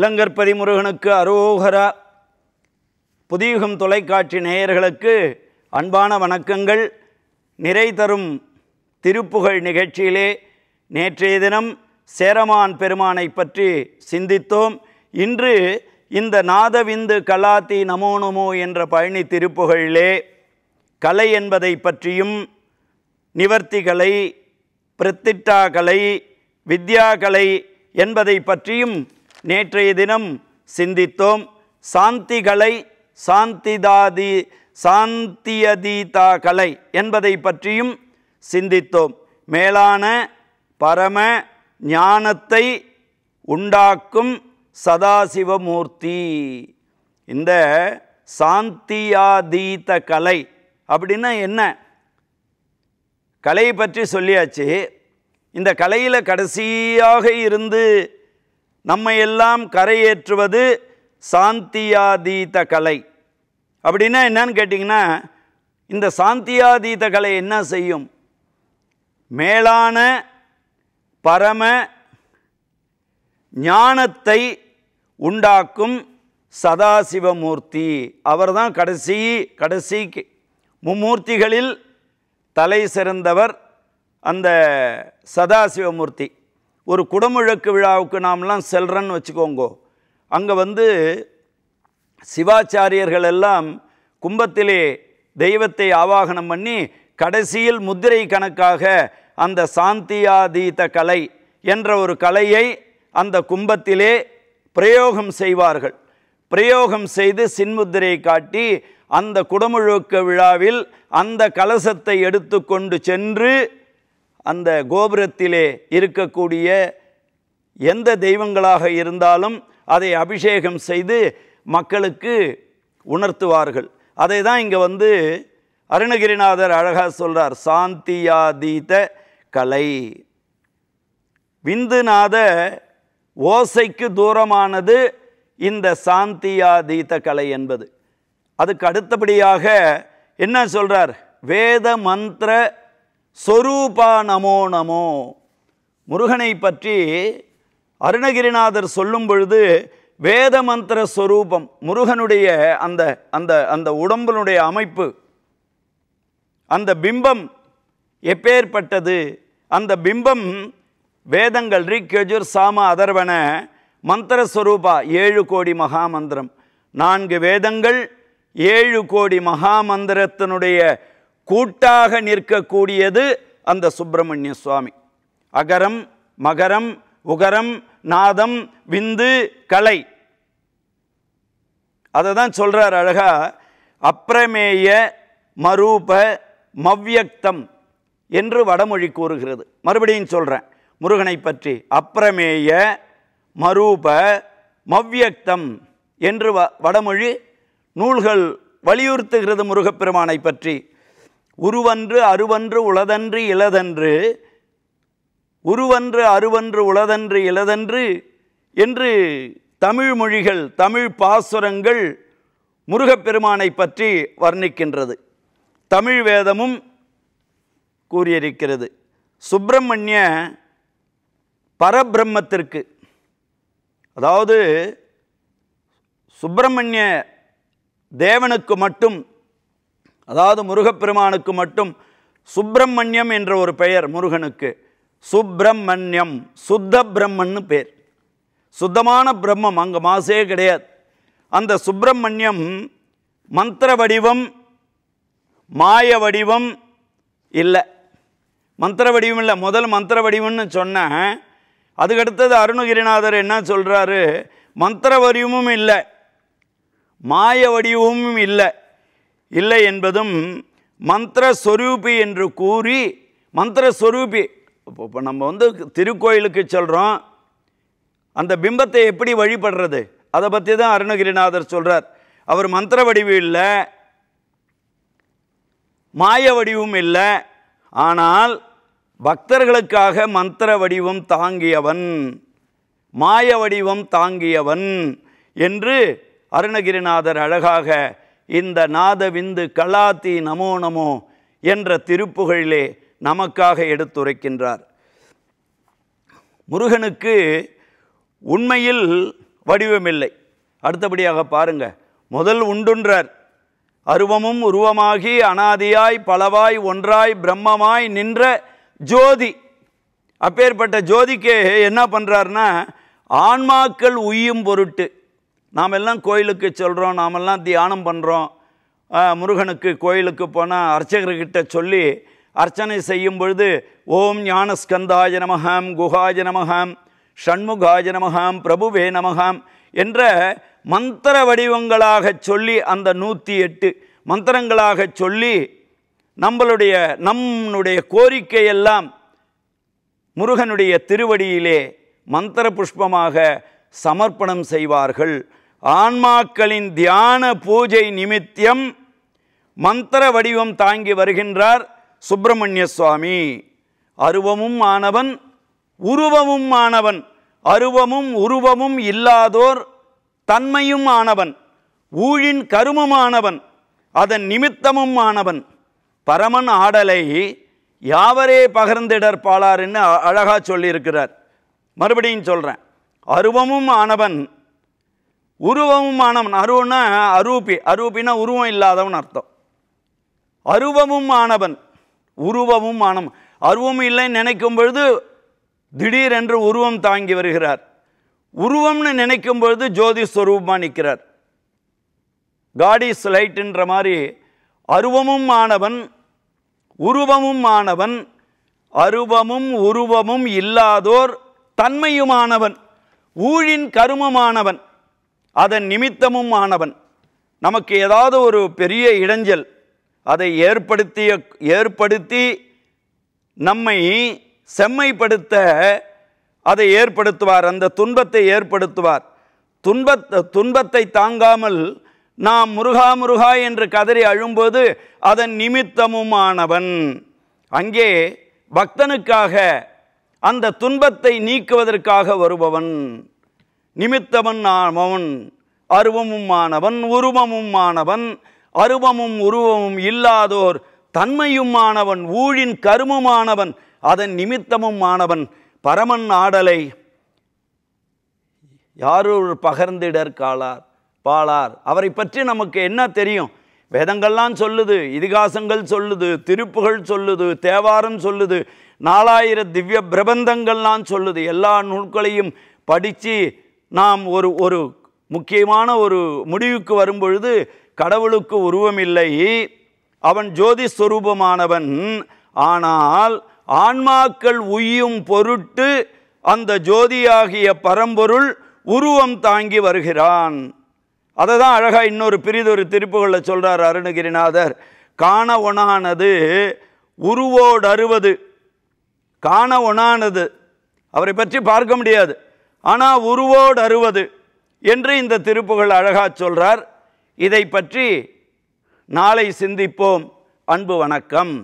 இளங்கற்பதி முருகனுக்கு அரோகரா புதியுகம் தொலைக்காட்சி நேயர்களுக்கு அன்பான வணக்கங்கள் நிறை தரும் திருப்புகழ் நிகழ்ச்சியிலே நேற்றைய தினம் சேரமான் பெருமானை பற்றி சிந்தித்தோம் இன்று இந்த நாதவிந்து கலாத்தி நமோ நமோ என்ற பழனி திருப்புகழிலே கலை என்பதை பற்றியும் நிவர்த்திகளை பிரத்திட்டாகலை வித்யாகலை என்பதை பற்றியும் நேற்றைய தினம் சிந்தித்தோம் சாந்திகளை சாந்திதாதி சாந்தியதீதா கலை என்பதை பற்றியும் சிந்தித்தோம் மேலான பரம ஞானத்தை உண்டாக்கும் சதாசிவமூர்த்தி இந்த சாந்தியாதீத கலை அப்படின்னா என்ன கலையை பற்றி சொல்லியாச்சு இந்த கலையில் கடைசியாக இருந்து நம்மையெல்லாம் எல்லாம் கரையேற்றுவது சாந்தியாதீத கலை அப்படின்னா என்னன்னு கேட்டிங்கன்னா இந்த சாந்தியாதீத கலை என்ன செய்யும் மேலான பரம ஞானத்தை உண்டாக்கும் சதாசிவமூர்த்தி அவர் தான் கடைசி கடைசி மும்மூர்த்திகளில் தலை சிறந்தவர் அந்த சதாசிவமூர்த்தி ஒரு குடமுழக்கு விழாவுக்கு நாம்லாம் செல்றன்னு வச்சுக்கோங்கோ அங்கே வந்து சிவாச்சாரியர்கள் எல்லாம் கும்பத்திலே தெய்வத்தை ஆவாகனம் பண்ணி கடைசியில் முத்திரை கணக்காக அந்த சாந்தியாதீத கலை என்ற ஒரு கலையை அந்த கும்பத்திலே பிரயோகம் செய்வார்கள் பிரயோகம் செய்து சின்முத்திரை காட்டி அந்த குடமுழுக்க விழாவில் அந்த கலசத்தை எடுத்து கொண்டு சென்று அந்த கோபுரத்திலே இருக்கக்கூடிய எந்த தெய்வங்களாக இருந்தாலும் அதை அபிஷேகம் செய்து மக்களுக்கு உணர்த்துவார்கள் அதை தான் இங்கே வந்து அருணகிரிநாதர் அழகாக சொல்கிறார் சாந்தியாதீத கலை விந்துநாத ஓசைக்கு தூரமானது இந்த சாந்தியாதீத கலை என்பது அதுக்கு அடுத்தபடியாக என்ன சொல்கிறார் வேத மந்திர சொரூபா நமோ நமோ முருகனை பற்றி அருணகிரிநாதர் சொல்லும் பொழுது வேத மந்திர ஸ்வரூபம் முருகனுடைய அந்த அந்த அந்த உடம்பினுடைய அமைப்பு அந்த பிம்பம் எப்பேற்பட்டது அந்த பிம்பம் வேதங்கள் ரிக் ரிக்யஜுர் சாம அதர்வன மந்திர மந்திரஸ்வரூபா ஏழு கோடி மகா மந்திரம் நான்கு வேதங்கள் ஏழு கோடி மகா மந்திரத்தினுடைய கூட்டாக நிற்கக்கூடியது அந்த சுப்பிரமணிய சுவாமி அகரம் மகரம் உகரம் நாதம் விந்து கலை அதை தான் சொல்கிறார் அழகா அப்பிரமேய மரூப மவ்யக்தம் என்று வடமொழி கூறுகிறது மறுபடியும் சொல்கிறேன் முருகனை பற்றி அப்பிரமேய மரூப மவ்யக்தம் என்று வ வடமொழி நூல்கள் வலியுறுத்துகிறது முருகப்பெருமானை பற்றி உருவன்று அருவன்று உளதன்று இளதன்று உருவன்று அருவன்று உளதன்று இளதன்று என்று தமிழ் மொழிகள் தமிழ் பாசுரங்கள் முருகப்பெருமானை பற்றி வர்ணிக்கின்றது தமிழ் வேதமும் கூறியிருக்கிறது சுப்பிரமணிய பரபிரம்மத்திற்கு அதாவது சுப்பிரமணிய தேவனுக்கு மட்டும் அதாவது முருகப்பெருமானுக்கு மட்டும் சுப்பிரமணியம் என்ற ஒரு பெயர் முருகனுக்கு சுப்பிரமணியம் சுத்த பிரம்மன்னு பேர் சுத்தமான பிரம்மம் அங்கே மாசே கிடையாது அந்த சுப்பிரமணியம் மந்திர வடிவம் மாய வடிவம் இல்லை மந்திர வடிவம் இல்லை முதல் மந்திர வடிவம்னு சொன்னேன் அதுக்கடுத்தது அருணகிரிநாதர் என்ன சொல்கிறாரு மந்திர வடிவமும் இல்லை மாய வடிவமும் இல்லை இல்லை என்பதும் மந்திர சொரூபி என்று கூறி மந்திர சொரூபி இப்போ நம்ம வந்து திருக்கோயிலுக்கு சொல்கிறோம் அந்த பிம்பத்தை எப்படி வழிபடுறது அதை பற்றி தான் அருணகிரிநாதர் சொல்கிறார் அவர் மந்திர வடிவு இல்லை மாய வடிவும் இல்லை ஆனால் பக்தர்களுக்காக மந்திர வடிவம் தாங்கியவன் மாய வடிவம் தாங்கியவன் என்று அருணகிரிநாதர் அழகாக இந்த நாதவிந்து கலாத்தி நமோ நமோ என்ற திருப்புகழிலே நமக்காக எடுத்துரைக்கின்றார் முருகனுக்கு உண்மையில் வடிவமில்லை அடுத்தபடியாக பாருங்க முதல் உண்டுன்றார் அருவமும் உருவமாகி அனாதியாய் பலவாய் ஒன்றாய் பிரம்மமாய் நின்ற ஜோதி அப்பேற்பட்ட ஜோதிக்கு என்ன பண்ணுறாருன்னா ஆன்மாக்கள் உய்யும் பொருட்டு எல்லாம் கோயிலுக்கு சொல்கிறோம் நாமெல்லாம் தியானம் பண்ணுறோம் முருகனுக்கு கோயிலுக்கு போனால் அர்ச்சகர்கிட்ட சொல்லி அர்ச்சனை செய்யும் பொழுது ஓம் ஞானஸ்கந்தாய நமகாம் குஹாய நமகாம் ஷண்முகாய நமகாம் பிரபுவே நமகாம் என்ற மந்திர வடிவங்களாக சொல்லி அந்த நூற்றி எட்டு மந்திரங்களாக சொல்லி நம்மளுடைய நம்முடைய கோரிக்கையெல்லாம் முருகனுடைய திருவடியிலே மந்திர புஷ்பமாக சமர்ப்பணம் செய்வார்கள் ஆன்மாக்களின் தியான பூஜை நிமித்தியம் மந்திர வடிவம் தாங்கி வருகின்றார் சுப்பிரமணிய சுவாமி அருவமும் ஆனவன் உருவமும் ஆனவன் அருவமும் உருவமும் இல்லாதோர் தன்மையும் ஆனவன் ஊழின் கருமமானவன் அதன் நிமித்தமும் ஆனவன் பரமன் ஆடலை யாவரே பகர்ந்திடர் பாலாருன்னு அழகாக சொல்லியிருக்கிறார் மறுபடியும் சொல்கிறேன் அருவமும் ஆனவன் உருவமுமானவன் அருவன்னா அரூபி அரூபினா உருவம் இல்லாதவன் அர்த்தம் அருவமும் ஆனவன் உருவமும் ஆனவன் அருவம் இல்லைன்னு நினைக்கும் பொழுது திடீரென்று உருவம் தாங்கி வருகிறார் உருவம்னு நினைக்கும் பொழுது ஜோதி ஸ்வரூபமாக நிற்கிறார் காடி ஸ்லைட்டுன்ற மாதிரி அருவமும் ஆனவன் உருவமும் ஆனவன் அருவமும் உருவமும் இல்லாதோர் தன்மையுமானவன் ஊழின் கருமமானவன் அதன் நிமித்தமும் ஆனவன் நமக்கு ஏதாவது ஒரு பெரிய இடைஞ்சல் அதை ஏற்படுத்திய ஏற்படுத்தி நம்மை செம்மைப்படுத்த அதை ஏற்படுத்துவார் அந்த துன்பத்தை ஏற்படுத்துவார் துன்பத் துன்பத்தை தாங்காமல் நாம் முருகா முருகா என்று கதறி அழும்போது அதன் நிமித்தமுமானவன் அங்கே பக்தனுக்காக அந்த துன்பத்தை நீக்குவதற்காக வருபவன் நிமித்தவன் ஆமவன் அருவமும் ஆனவன் உருவமும் ஆனவன் அருவமும் உருவமும் இல்லாதோர் தன்மையும் ஆனவன் ஊழின் கருமுமானவன் அதன் நிமித்தமும் ஆனவன் பரமன் ஆடலை யாரூர் பகர்ந்திடர் காளார் பாளார் அவரை பற்றி நமக்கு என்ன தெரியும் வேதங்கள்லாம் சொல்லுது இதிகாசங்கள் சொல்லுது திருப்புகள் சொல்லுது தேவாரம் சொல்லுது நாலாயிர திவ்ய பிரபந்தங்கள்லாம் சொல்லுது எல்லா நூல்களையும் படித்து நாம் ஒரு ஒரு முக்கியமான ஒரு முடிவுக்கு வரும்பொழுது கடவுளுக்கு உருவமில்லை அவன் ஜோதி ஸ்வரூபமானவன் ஆனால் ஆன்மாக்கள் உய்யும் பொருட்டு அந்த ஜோதியாகிய பரம்பொருள் உருவம் தாங்கி வருகிறான் அதை தான் அழகாக இன்னொரு பிரிதொரு திருப்புகளில் சொல்கிறார் அருணகிரிநாதர் காண ஒனானது உருவோடருவது அறுவது காண ஒனானது அவரை பற்றி பார்க்க முடியாது ஆனால் உருவோடு அறுவது என்று இந்த திருப்புகள் அழகா சொல்றார் இதை பற்றி நாளை சிந்திப்போம் அன்பு வணக்கம்